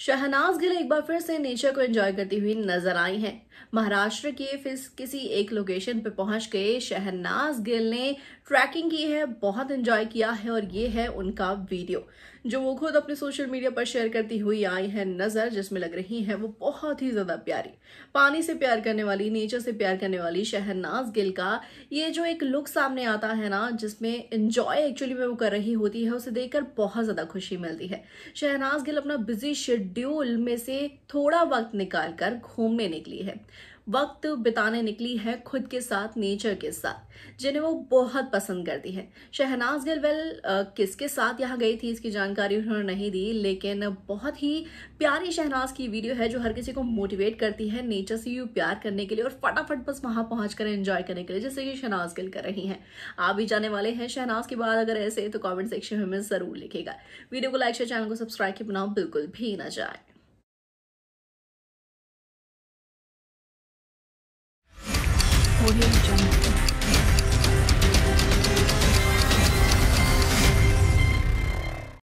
शहनाज गिल एक बार फिर से नेचर को एंजॉय करती हुई नजर आई हैं महाराष्ट्र के फिर किसी एक लोकेशन पर पहुंच गए शहनाज गिल ने ट्रैकिंग की है बहुत एंजॉय किया है और ये है उनका वीडियो जो वो खुद अपने सोशल मीडिया पर शेयर करती हुई आई है नज़र जिसमें लग रही हैं वो बहुत ही ज़्यादा प्यारी पानी से प्यार करने वाली नेचर से प्यार करने वाली शहनाज गिल का ये जो एक लुक सामने आता है ना जिसमें इंजॉय एक्चुअली में वो कर रही होती है उसे देखकर बहुत ज़्यादा खुशी मिलती है शहनाज गिल अपना बिजी शेड्यूल में से थोड़ा वक्त निकाल कर घूमने निकली है वक्त बिताने निकली है खुद के साथ नेचर के साथ जिन्हें वो बहुत पसंद करती है शहनाज गिल वेल किसके साथ यहाँ गई थी इसकी जानकारी उन्होंने नहीं दी लेकिन बहुत ही प्यारी शहनाज की वीडियो है जो हर किसी को मोटिवेट करती है नेचर से यू प्यार करने के लिए और फटाफट बस वहाँ पहुँच कर एंजॉय करने के लिए जैसे कि शहनाज गिल कर रही हैं आप भी जाने वाले हैं शहनाज के बाद अगर ऐसे तो कॉमेंट सेक्शन में ज़रूर लिखेगा वीडियो को लाइक शेयर चैनल को सब्सक्राइब के बनाओ बिल्कुल भी ना जाए